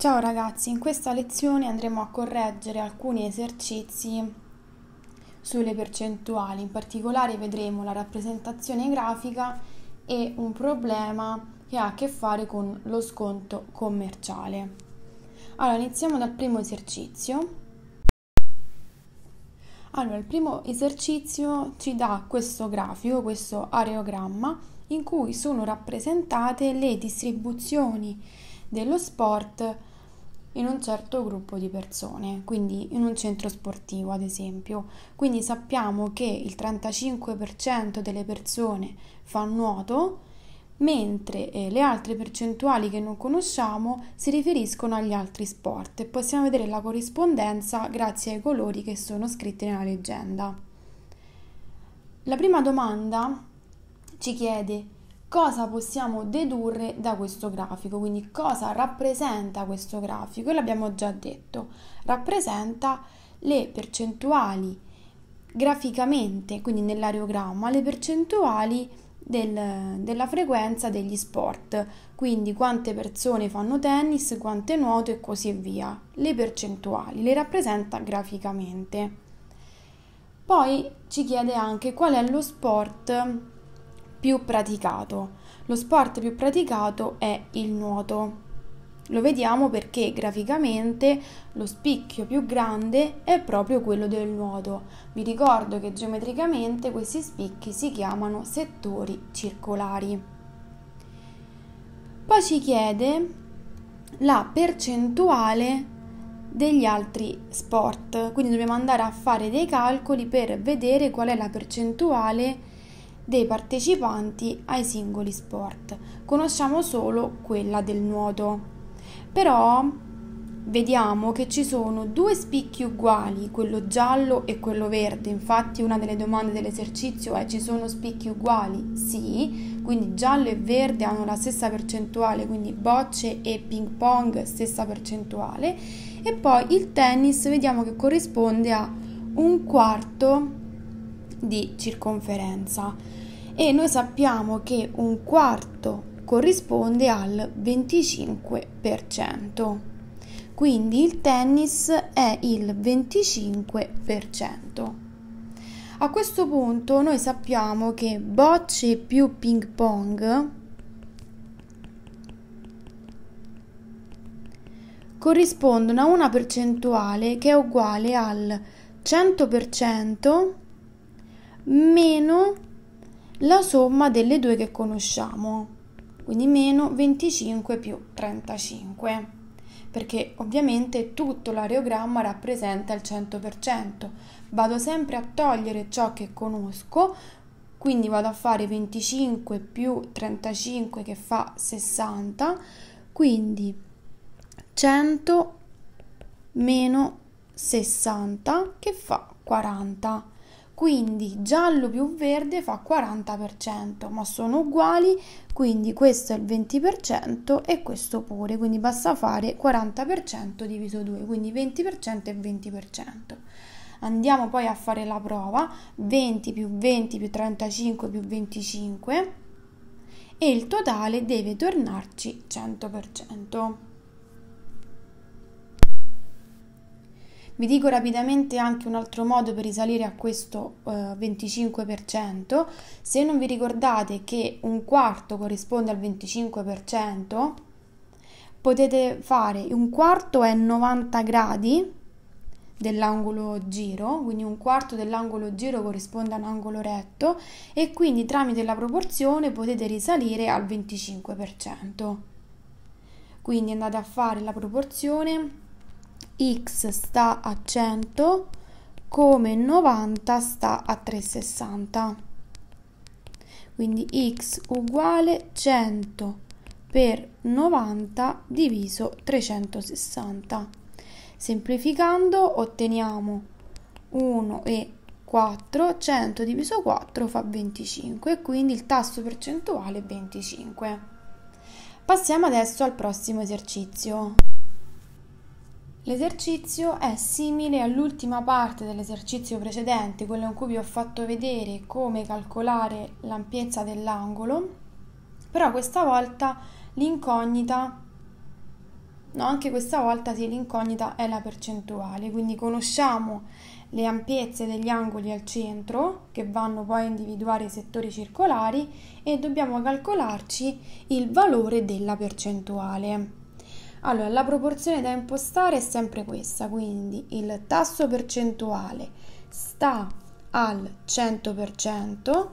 Ciao ragazzi, in questa lezione andremo a correggere alcuni esercizi sulle percentuali, in particolare vedremo la rappresentazione grafica e un problema che ha a che fare con lo sconto commerciale. Allora, iniziamo dal primo esercizio. Allora, il primo esercizio ci dà questo grafico, questo areogramma in cui sono rappresentate le distribuzioni dello sport in un certo gruppo di persone, quindi in un centro sportivo ad esempio. Quindi sappiamo che il 35% delle persone fa nuoto, mentre eh, le altre percentuali che non conosciamo si riferiscono agli altri sport e possiamo vedere la corrispondenza grazie ai colori che sono scritti nella leggenda. La prima domanda ci chiede cosa possiamo dedurre da questo grafico, quindi cosa rappresenta questo grafico, e l'abbiamo già detto, rappresenta le percentuali graficamente, quindi nell'areogramma, le percentuali del, della frequenza degli sport, quindi quante persone fanno tennis, quante nuoto e così via, le percentuali, le rappresenta graficamente. Poi ci chiede anche qual è lo sport più praticato. Lo sport più praticato è il nuoto. Lo vediamo perché graficamente lo spicchio più grande è proprio quello del nuoto. Vi ricordo che geometricamente questi spicchi si chiamano settori circolari. Poi ci chiede la percentuale degli altri sport, quindi dobbiamo andare a fare dei calcoli per vedere qual è la percentuale dei partecipanti ai singoli sport. Conosciamo solo quella del nuoto. Però vediamo che ci sono due spicchi uguali, quello giallo e quello verde. Infatti una delle domande dell'esercizio è ci sono spicchi uguali? Sì, quindi giallo e verde hanno la stessa percentuale, quindi bocce e ping pong stessa percentuale. E poi il tennis vediamo che corrisponde a un quarto di circonferenza e noi sappiamo che un quarto corrisponde al 25%. Quindi il tennis è il 25%. A questo punto noi sappiamo che bocce più ping pong corrispondono a una percentuale che è uguale al 100% meno la somma delle due che conosciamo, quindi meno 25 più 35, perché ovviamente tutto l'areogramma rappresenta il 100%. Vado sempre a togliere ciò che conosco, quindi vado a fare 25 più 35 che fa 60, quindi 100 meno 60 che fa 40 quindi giallo più verde fa 40%, ma sono uguali, quindi questo è il 20% e questo pure, quindi basta fare 40% diviso 2, quindi 20% e 20%. Andiamo poi a fare la prova, 20 più 20 più 35 più 25 e il totale deve tornarci 100%. Vi dico rapidamente anche un altro modo per risalire a questo eh, 25%. Se non vi ricordate che un quarto corrisponde al 25%, potete fare un quarto è 90 gradi dell'angolo giro, quindi un quarto dell'angolo giro corrisponde a un angolo retto e quindi tramite la proporzione potete risalire al 25%. Quindi andate a fare la proporzione x sta a 100 come 90 sta a 360. Quindi x uguale 100 per 90 diviso 360. Semplificando otteniamo 1 e 4, 100 diviso 4 fa 25, quindi il tasso percentuale è 25. Passiamo adesso al prossimo esercizio. L'esercizio è simile all'ultima parte dell'esercizio precedente, quello in cui vi ho fatto vedere come calcolare l'ampiezza dell'angolo, però questa volta l'incognita, no anche questa volta sì, l'incognita è la percentuale, quindi conosciamo le ampiezze degli angoli al centro che vanno poi a individuare i settori circolari e dobbiamo calcolarci il valore della percentuale. Allora, la proporzione da impostare è sempre questa, quindi il tasso percentuale sta al 100%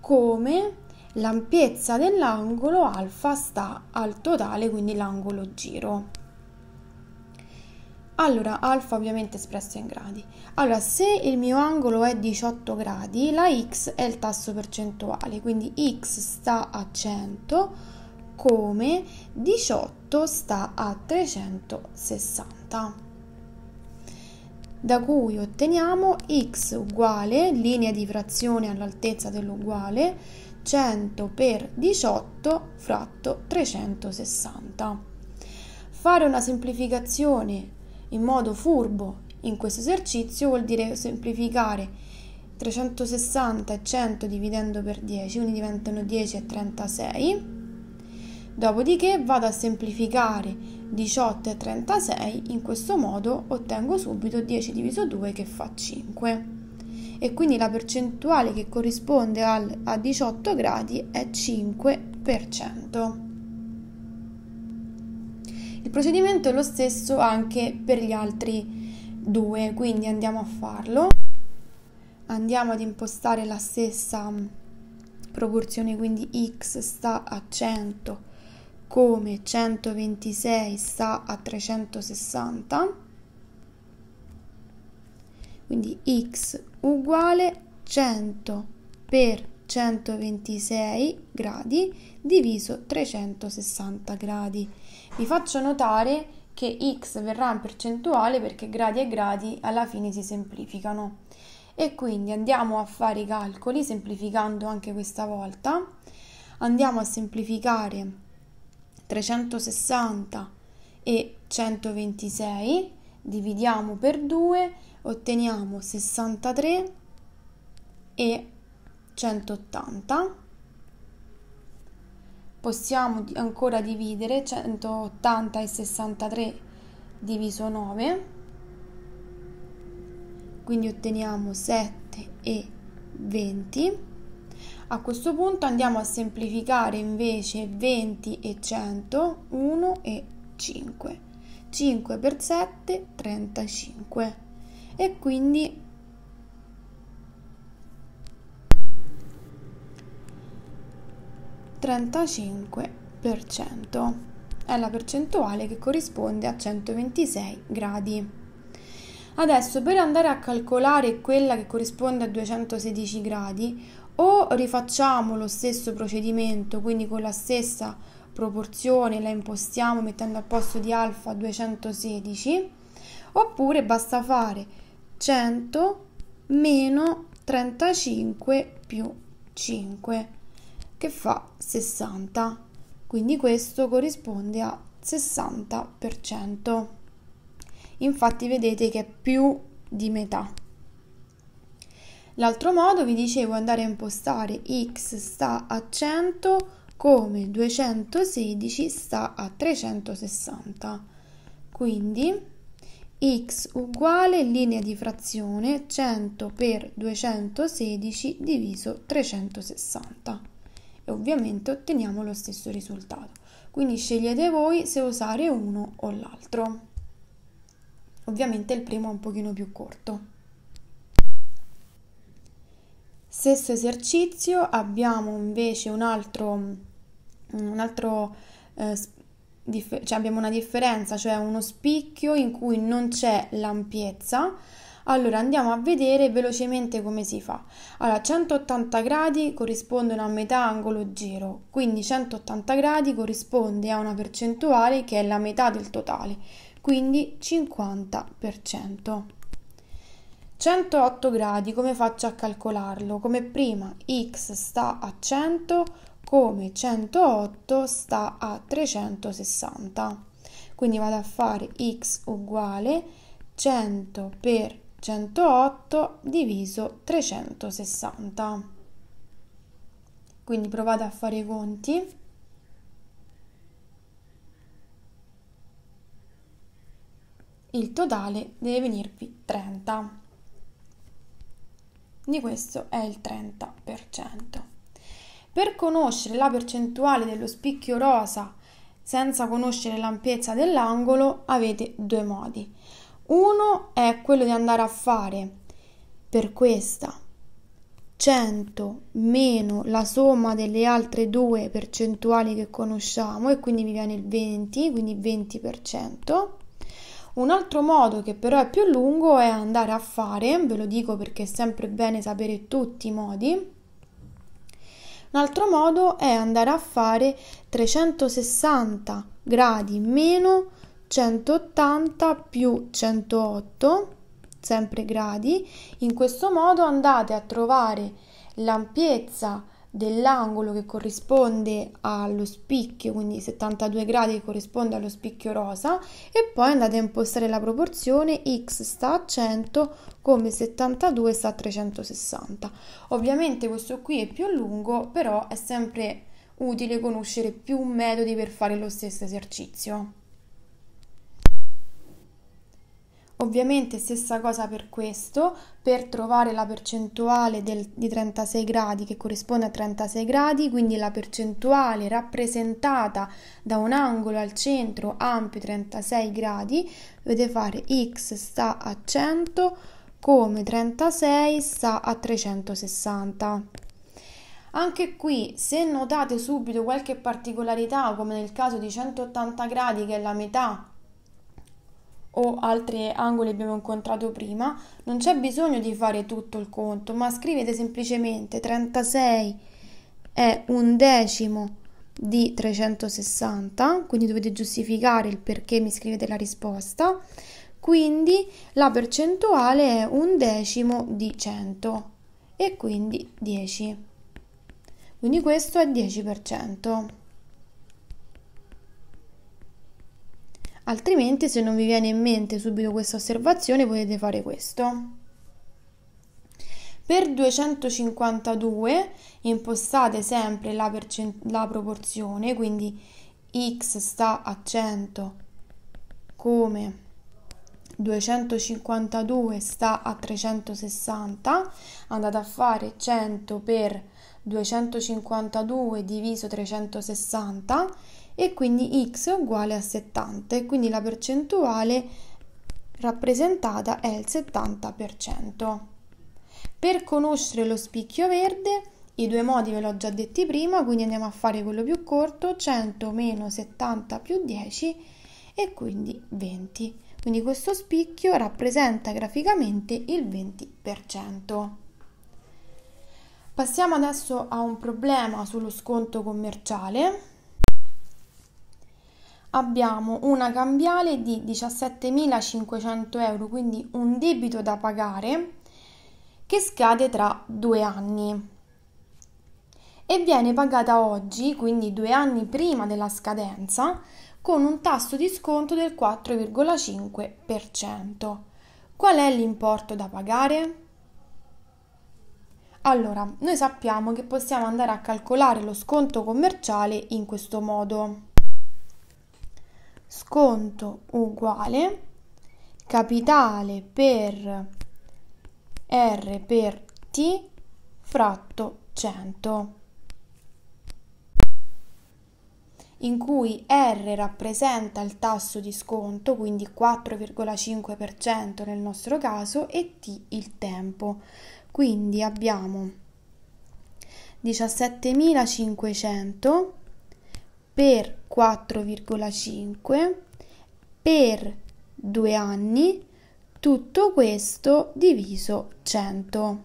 come l'ampiezza dell'angolo alfa sta al totale, quindi l'angolo giro. Allora, alfa ovviamente espresso in gradi. Allora, se il mio angolo è 18 gradi, la x è il tasso percentuale, quindi x sta a 100 come 18 sta a 360, da cui otteniamo x uguale, linea di frazione all'altezza dell'uguale, 100 per 18 fratto 360. Fare una semplificazione in modo furbo in questo esercizio vuol dire semplificare 360 e 100 dividendo per 10, quindi diventano 10 e 36 Dopodiché vado a semplificare 18 e 36, in questo modo ottengo subito 10 diviso 2 che fa 5 e quindi la percentuale che corrisponde al, a 18 gradi è 5%. Il procedimento è lo stesso anche per gli altri due, quindi andiamo a farlo. Andiamo ad impostare la stessa mm, proporzione, quindi x sta a 100 come 126 sta a 360 quindi x uguale 100 per 126 gradi diviso 360 gradi vi faccio notare che x verrà in percentuale perché gradi e gradi alla fine si semplificano e quindi andiamo a fare i calcoli semplificando anche questa volta andiamo a semplificare 360 e 126, dividiamo per 2, otteniamo 63 e 180. Possiamo ancora dividere 180 e 63 diviso 9, quindi otteniamo 7 e 20 a questo punto andiamo a semplificare invece 20 e 100, 1 e 5. 5 per 7, 35. E quindi per cento è la percentuale che corrisponde a 126 gradi. Adesso per andare a calcolare quella che corrisponde a 216 gradi o rifacciamo lo stesso procedimento, quindi con la stessa proporzione la impostiamo mettendo al posto di alfa 216, oppure basta fare 100 meno 35 più 5 che fa 60 quindi questo corrisponde a 60% infatti vedete che è più di metà L'altro modo, vi dicevo, andare a impostare x sta a 100 come 216 sta a 360. Quindi x uguale linea di frazione 100 per 216 diviso 360. E ovviamente otteniamo lo stesso risultato. Quindi scegliete voi se usare uno o l'altro. Ovviamente il primo è un pochino più corto. Stesso esercizio, abbiamo invece un altro, un altro eh, cioè abbiamo una differenza, cioè uno spicchio in cui non c'è l'ampiezza. Allora andiamo a vedere velocemente come si fa. Allora 180 gradi corrispondono a metà angolo giro, quindi 180 gradi corrisponde a una percentuale che è la metà del totale, quindi 50%. 108 gradi, come faccio a calcolarlo? Come prima x sta a 100, come 108 sta a 360. Quindi vado a fare x uguale 100 per 108 diviso 360. Quindi provate a fare i conti. Il totale deve venirvi 30 di questo è il 30%. Per conoscere la percentuale dello spicchio rosa senza conoscere l'ampiezza dell'angolo avete due modi. Uno è quello di andare a fare per questa 100 meno la somma delle altre due percentuali che conosciamo e quindi mi viene il 20, quindi 20%. Un altro modo che però è più lungo è andare a fare, ve lo dico perché è sempre bene sapere tutti i modi. Un altro modo è andare a fare 360 gradi meno 180 più 108, sempre gradi. In questo modo andate a trovare l'ampiezza dell'angolo che corrisponde allo spicchio, quindi 72 gradi che corrisponde allo spicchio rosa e poi andate a impostare la proporzione x sta a 100 come 72 sta a 360. Ovviamente questo qui è più lungo, però è sempre utile conoscere più metodi per fare lo stesso esercizio. Ovviamente stessa cosa per questo, per trovare la percentuale del, di 36 gradi che corrisponde a 36 gradi, quindi la percentuale rappresentata da un angolo al centro ampio 36 gradi, dovete fare x sta a 100 come 36 sta a 360. Anche qui, se notate subito qualche particolarità, come nel caso di 180 gradi che è la metà o altri angoli abbiamo incontrato prima, non c'è bisogno di fare tutto il conto, ma scrivete semplicemente 36 è un decimo di 360, quindi dovete giustificare il perché mi scrivete la risposta, quindi la percentuale è un decimo di 100 e quindi 10. Quindi questo è 10%. Altrimenti, se non vi viene in mente subito questa osservazione, potete fare questo. Per 252 impostate sempre la, la, proporzione, quindi x sta a 100 come 252 sta a 360, andate a fare 100 per 252 diviso 360 e quindi x è uguale a 70, quindi la percentuale rappresentata è il 70%. Per conoscere lo spicchio verde, i due modi ve l'ho già detti prima, quindi andiamo a fare quello più corto, 100 meno 70 più 10 e quindi 20. Quindi questo spicchio rappresenta graficamente il 20%. Passiamo adesso a un problema sullo sconto commerciale abbiamo una cambiale di 17.500 euro, quindi un debito da pagare che scade tra due anni e viene pagata oggi, quindi due anni prima della scadenza, con un tasso di sconto del 4,5%. Qual è l'importo da pagare? Allora, noi sappiamo che possiamo andare a calcolare lo sconto commerciale in questo modo sconto uguale capitale per R per T fratto 100 in cui R rappresenta il tasso di sconto, quindi 4,5% nel nostro caso, e T il tempo. Quindi abbiamo 17.500 per 4,5 per 2 anni, tutto questo diviso 100.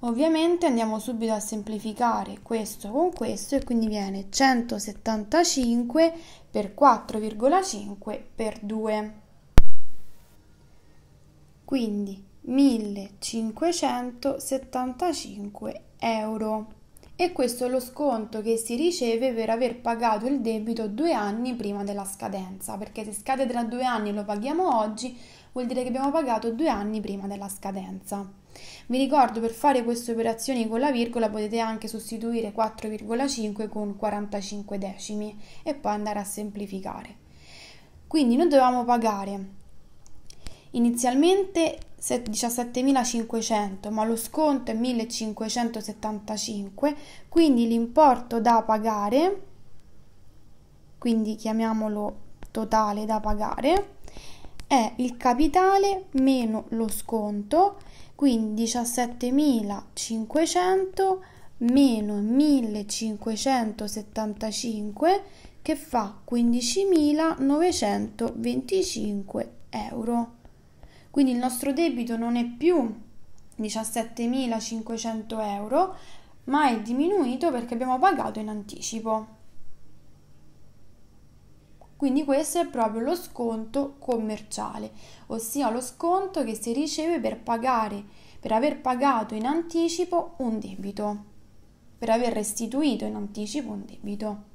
Ovviamente andiamo subito a semplificare questo con questo e quindi viene 175 per 4,5 per 2. Quindi 1575 euro e questo è lo sconto che si riceve per aver pagato il debito due anni prima della scadenza, perché se scade tra due anni e lo paghiamo oggi, vuol dire che abbiamo pagato due anni prima della scadenza. Vi ricordo per fare queste operazioni con la virgola potete anche sostituire 4,5 con 45 decimi e poi andare a semplificare. Quindi noi dovevamo pagare inizialmente 17.500, ma lo sconto è 1.575, quindi l'importo da pagare, quindi chiamiamolo totale da pagare, è il capitale meno lo sconto, quindi 17.500 meno 1.575 che fa 15.925 euro. Quindi il nostro debito non è più 17.500 euro, ma è diminuito perché abbiamo pagato in anticipo. Quindi questo è proprio lo sconto commerciale, ossia lo sconto che si riceve per pagare, per aver pagato in anticipo un debito, per aver restituito in anticipo un debito.